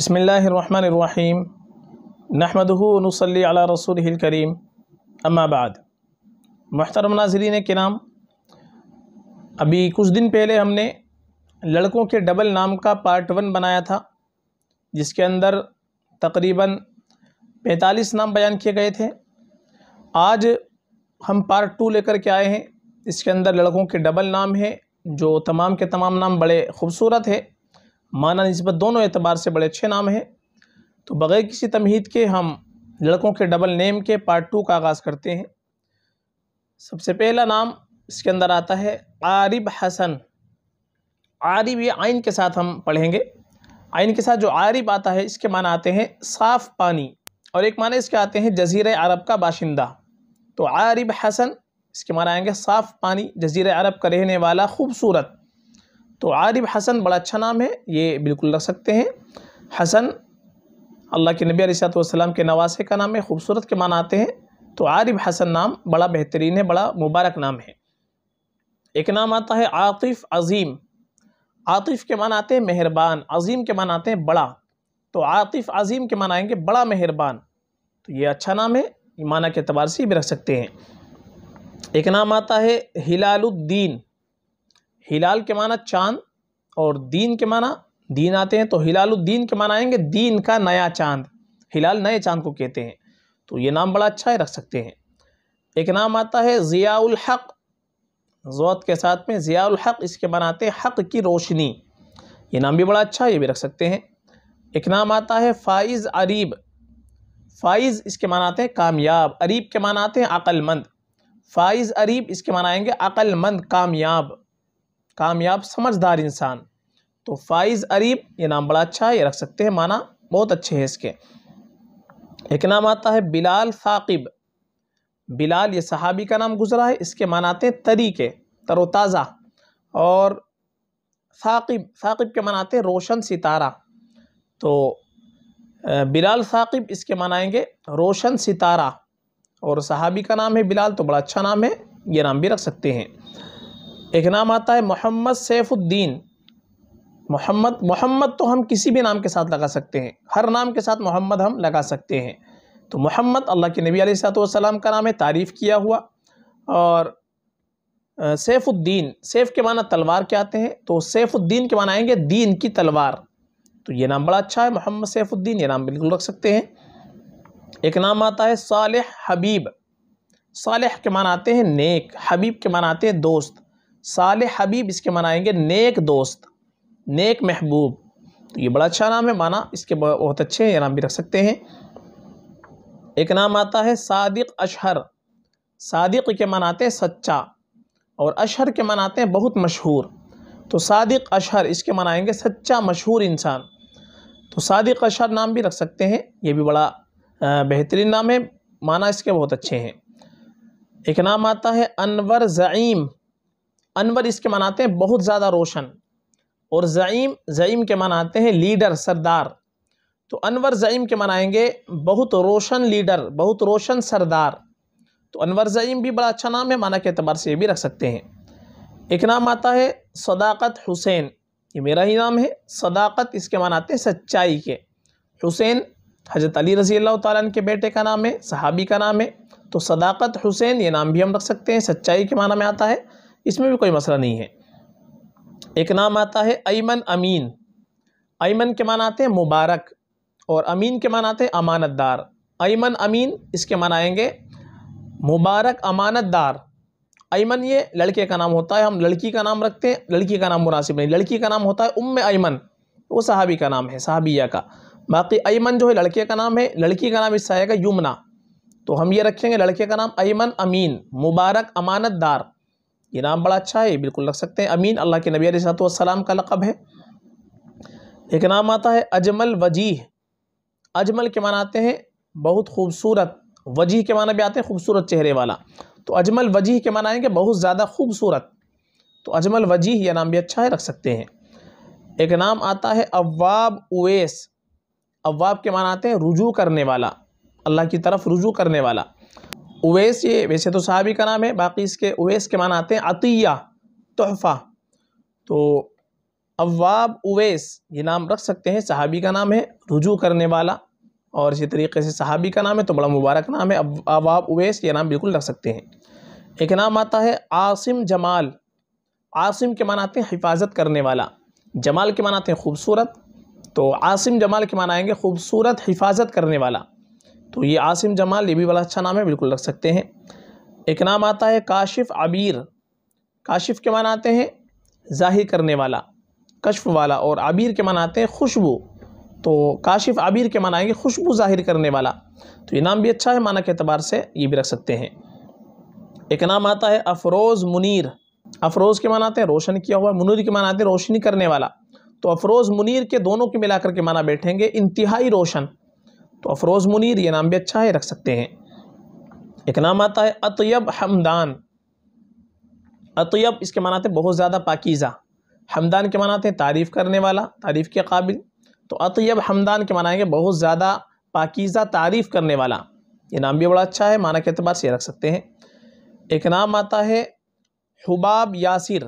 बसमीम नहमदनसली अला रसूल करीम अम्माबाद महतरम नाजरीन के नाम अभी कुछ दिन पहले हमने लड़कों के डबल नाम का पार्ट वन बनाया था जिसके अंदर तकरीबन 45 नाम बयान किए गए थे आज हम पार्ट टू लेकर के आए हैं इसके अंदर लड़कों के डबल नाम हैं जो तमाम के तमाम नाम बड़े खूबसूरत है माना नस्बत दोनों एतबार से बड़े अच्छे नाम हैं तो बग़ैर किसी तमहीद के हम लड़कों के डबल नेम के पार्ट टू का आगाज़ करते हैं सबसे पहला नाम इसके अंदर आता है आरिब हसन आरिब ये आइन के साथ हम पढ़ेंगे आइन के साथ जो आरिब आता है इसके माना आते हैं साफ़ पानी और एक माने इसके आते हैं जजीर अरब का बाशिंदा तो आरिब हसन इसके माना आएंगे साफ़ पानी जजीर अरब का रहने वाला खूबसूरत तो आरिफ हसन बड़ा अच्छा नाम है ये बिल्कुल रख सकते हैं हसन अल्लाह के नबी वसल्लम के नवासे का नाम है खूबसूरत के मान आते हैं तो आरिफ हसन नाम बड़ा बेहतरीन है बड़ा मुबारक नाम है एक नाम आता है आतिफ़ अज़ीम आतिफ़ के मान आते हैं मेहरबान अज़ीम के मान आते हैं बड़ा तो आतिफ़ अज़ीम के मान आएंगे बड़ा मेहरबान तो ये अच्छा नाम है माना के अतबार से भी रख सकते हैं एक नाम आता है हिलालुद्दीन हिलाल के माना चांद और दीन के माना दीन आते हैं तो हिलालुद्दीन के माना आएंगे दीन का नया चांद हिलाल नए चांद को कहते हैं तो ये नाम बड़ा अच्छा है रख सकते हैं एक नाम आता है ज़ियाउल हक ज़ोत के साथ में ज़ियाउल हक इसके बनाते हैं हक की रोशनी ये नाम भी बड़ा अच्छा है ये भी रख सकते हैं एक नाम आता है फ़ाइज़ अरीब फ़ाइज़ इसके मनाते हैं कामयाब अरीब के मनाते हैं अक्लमंद फ़ाइज़ अरीब इसके मनाएंगे अक्लमंद कामयाब कामयाब समझदार इंसान तो फाइज़ अरीब ये नाम बड़ा अच्छा है ये रख सकते हैं माना बहुत अच्छे हैं इसके एक नाम आता है बिलाल साकिब बिलाल ये सहाबी का नाम गुजरा है इसके मान आते हैं तरीके तरोताज़ा और साकिब साकिब के मनाते हैं रोशन सितारा तो बिलाल साकिब इसके मनाएंगे रोशन सितारा और सहाबी का नाम है बिलाल तो बड़ा अच्छा नाम है ये नाम भी रख सकते हैं एक नाम आता है मोहम्मद सैफुद्दीन मोहम्मद मोहम्मद तो हम किसी भी नाम के साथ लगा सकते हैं हर नाम के साथ मोहम्मद हम लगा सकते हैं तो मोहम्मद अल्लाह के नबी सलाम का नाम है तारीफ़ किया हुआ और सैफुद्दीन सैफ के माना तलवार के आते हैं तो सैफुद्दीन के माना आएंगे दीन की तलवार तो ये नाम बड़ा अच्छा है मोहम्मद सैफुद्दीन ये नाम बिल्कुल रख सकते हैं एक नाम आता है साल हबीब साल के माना आते हैं नेक हबीब के माना आते हैं दोस्त साल हबीब इसके मनाएंगे नेक दोस्त नेक महबूब तो ये बड़ा अच्छा नाम है माना इसके बहुत अच्छे हैं ये नाम भी रख सकते हैं एक नाम आता है सादिक अशहर सादिक के मनाते हैं सच्चा और अशहर के मनाते हैं बहुत मशहूर तो सादिक अशहर इसके मनाएंगे सच्चा मशहूर इंसान तो सादिक अशहर नाम भी रख सकते हैं ये भी बड़ा बेहतरीन नाम है माना इसके बहुत अच्छे हैं एक नाम आता है अनवर जईम अनवर इसके मनाते हैं बहुत ज़्यादा रोशन और ज़ईम ज़ईम के मनाते हैं लीडर सरदार तो अनवर ज़ईम के मनाएंगे बहुत रोशन लीडर बहुत रोशन सरदार तो अनवर ज़ईम भी बड़ा अच्छा नाम है माना के अतबार से ये भी रख सकते हैं एक नाम आता है सदाकत हुसैन ये मेरा ही नाम है सदाकत इसके मनाते हैं सच्चाई के हुसैन हजरत अली रजी अल्लाह तारन के बेटे का नाम है सहाबी का नाम है तो सदाकत हुसैन ये नाम भी हम रख सकते हैं सच्चाई के माना में आता है इसमें भी कोई मसला नहीं है एक नाम आता है ऐमन अमीन ऐमन के मान आते हैं मुबारक और अमीन के मान आते हैं अमानतदार ऐमन अमीन इसके मान आएंगे मुबारक अमानतदार ऐमन ये लड़के का नाम होता है हम लड़की का नाम रखते हैं लड़की का नाम मुनासिब नहीं लड़की का नाम होता है उम्म ऐमन वो सहाबी का नाम है सहाबिया का बाकी ऐमन जो है लड़के का नाम है लड़की का नाम इससे आएगा यमुना तो हम ये रखेंगे लड़के का नाम ऐमन अमीन मुबारक अमानतदार ये नाम बड़ा अच्छा है बिल्कुल रख सकते हैं अमीन अल्लाह के नबी सलाम का लक़ब है एक नाम आता है अजमल वजीह अजमल के माना आते हैं बहुत खूबसूरत वजीह के माना भी आते हैं खूबसूरत चेहरे वाला तो अजमल वजीह के माना आएंगे बहुत ज़्यादा खूबसूरत तो अजमल वजीह यह नाम भी अच्छा है रख सकते हैं एक नाम आता है अवाब उवैस अवाब के माना आते हैं रुजू करने वाला अल्लाह की तरफ रुजू करने वाला उवैस ये वैसे तो सहाबी का नाम है बाकी इसके उवैस के माना आते हैं अतिया तोहफ़ा तो अवाब उवैस ये नाम रख सकते हैं सहाबी का नाम है रुजू करने वाला और इसी तरीके से सहाबी का नाम है तो बड़ा मुबारक नाम है अवाब उवैस ये नाम बिल्कुल रख सकते हैं एक नाम आता है आसिम जमाल आसिम के माना आते हैं हिफाजत करने वाला जमाल के माना आते हैं खूबसूरत तो आसिम जमाल के माना आएंगे खूबसूरत हिफाजत करने वाला तो ये आसिम जमाल ये भी बड़ा अच्छा नाम है बिल्कुल रख सकते हैं एक नाम आता है काशिफ अबीर काशिफ के माना आते हैं जाहिर करने वाला कशफ वाला और अबीर के माना आते हैं खुशबू तो काशिफ अबीर के माना आएंगे खुशबू जाहिर करने वाला तो ये नाम भी अच्छा है माना के अतबार से ये भी रख सकते हैं एक नाम आता है अफरोज़ मुनीर अफरोज़ के माना आते हैं रोशन किया हुआ मुनीर के माना आते हैं रोशनी करने वाला तो अफरोज़ मुनीर के दोनों के मिलाकर के माना बैठेंगे इंतहाई रोशन तो अफरोज़ मुनीर ये नाम भी अच्छा है रख सकते हैं एक नाम आता है अतयब हमदान अतयब इसके माना थे बहुत ज़्यादा पाकिज़ा हमदान के माना थे तारीफ़ करने वाला तारीफ़ के काबिल तो अतयब हमदान के मनाएंगे बहुत ज़्यादा पाकिज़ा तारीफ़ करने वाला ये नाम भी बड़ा अच्छा है माना के अतबार से रख सकते हैं एक नाम आता है हुबाब यासिर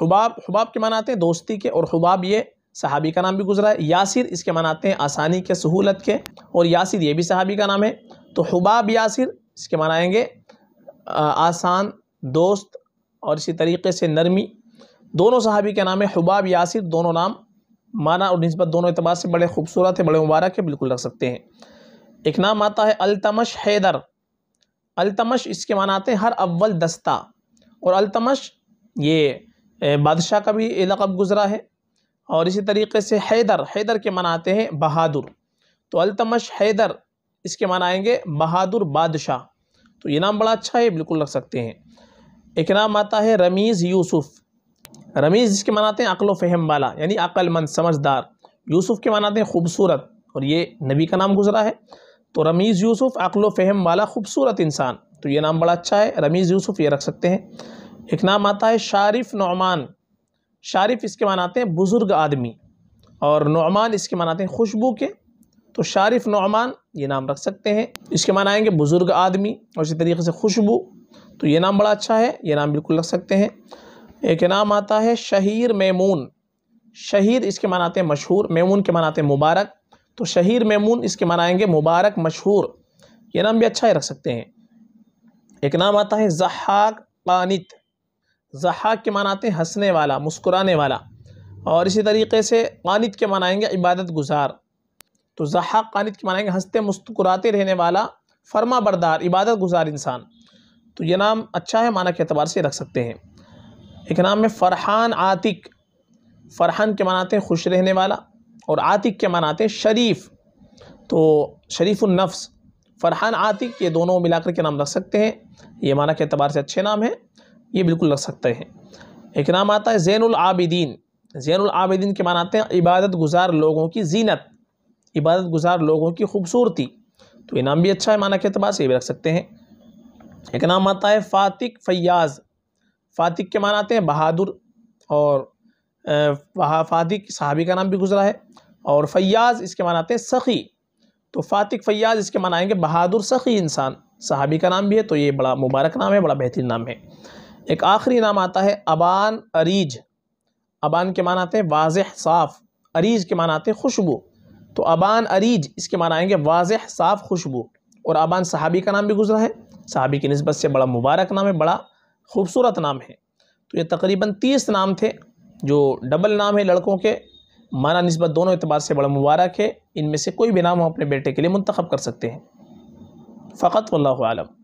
हुबाब हुबाब के माना आते हैं दोस्ती के और हुबाब ये सहाबी का नाम भी गुजरा है यासिर इसके मनाते हैं आसानी के सहूलत के और यासिर ये भी सहाबी का नाम है तो हुबाब यासिर इसके मनाएँगे आसान दोस्त और इसी तरीके से नरमी दोनों सहाबी के नाम है हुबाब यासिर दोनों नाम माना और नस्बत दोनों अतबार से बड़े खूबसूरत है बड़े मुबारक है बिल्कुल रख सकते हैं एक नाम आता है अलतमश हैदर अलतमश इसके मनाते आते हैं हर अव्वल दस्ता और अलतमश ये बादशाह का भी लकब गुज़रा है और इसी तरीके से हैदर हैदर के मन आते हैं बहादुर तो अलतमश हैदर इसके मान आएंगे बहादुर बादशाह तो ये नाम बड़ा अच्छा है बिल्कुल रख सकते हैं एक नाम आता है रमीज़ यूसुफ़ रमीज़ जिसके मनाते आते हैं अकल फ़हम वाला यानी अक्लमंद समझदार यूसुफ़ के मनाते आते हैं खूबसूरत और ये नबी का नाम गुजरा है तो रमीज़ यूसुफ़ अकल फ़हम वाला खूबसूरत इंसान तो ये नाम बड़ा अच्छा है रमीज़ यूसुफ़ ये रख सकते हैं एक नाम आता है शारिफ नौमान शारिफ इसके मान आते हैं बुज़ुर्ग आदमी और नौमान इसके मान आते हैं खुशबू के तो शारिफ नुमान ये नाम रख सकते हैं इसके मान आएँगे बुज़ुर्ग आदमी और इसी तरीके से खुशबू तो ये नाम बड़ा अच्छा है ये नाम बिल्कुल रख सकते हैं एक नाम आता है शहीर मेमून शहीर इसके मान आते हैं मशहूर मेमून के मान आते हैं मुबारक तो शहीर मेमून इसके मान मुबारक मशहूर ये नाम भी अच्छा ही रख सकते हैं एक नाम आता है जहाक कानित जहाक के माना आते हैं हंसने वाला मुस्कुराने वाला और इसी तरीके से कानित के मनाएंगे इबादत गुजार तो जहाक कानित के मनाएंगे हंसते मुस्कुराते रहने वाला फर्मा बरदार इबादत गुजार इंसान तो ये नाम अच्छा है माना के अतबार से रख सकते हैं एक नाम है फ़रहान आतिक फ़रहान के मनाते हैं खुश रहने वाला और आतिक के मनाते हैं शरीफ़ तो शरीफ़ुलनफ्स फ़रहान आतिक ये दोनों मिलाकर के नाम रख सकते हैं ये माना के अतबार से अच्छे नाम हैं ये बिल्कुल लग सकते हैं एक नाम आता है जैन आबिदीन जैन आबिदीन के मान आते हैं इबादत गुजार लोगों की जीनत इबादत गुजार लोगों की खूबसूरती तो ये नाम भी अच्छा है माना के अतबार से ये भी रख सकते हैं एक नाम आता है फ़ातिक फ़याज़ फ़ातिक के मान आते हैं बहादुर और फ़ातिक साहबी का नाम भी गुजरा है और फ़याज़ इसके मान आते हैं सख़ी तो फ़ातिक फ़याज़ इसके मान आएंगे बहादुर सख़ी इंसान साहबी का नाम भी है तो ये बड़ा मुबारक नाम है बड़ा बेहतरीन नाम है एक आखिरी नाम आता है अबान अरीज अबान के मान आते हैं वाज साफ़ अरीज के मान आते हैं खुशबू तो अबान अरीज इसके मान आएंगे वाज साफ़ खुशबू और अबान सहाबी का नाम भी गुजरा है सहाबी की नस्बत से बड़ा मुबारक नाम है बड़ा खूबसूरत नाम है तो ये तकरीबन तीस नाम थे जो डबल नाम है लड़कों के माना नस्बत दोनों अतबार से बड़ा मुबारक है इनमें से कोई भी नाम हम अपने बेटे के लिए मंतखब कर सकते हैं फ़कत वल्लम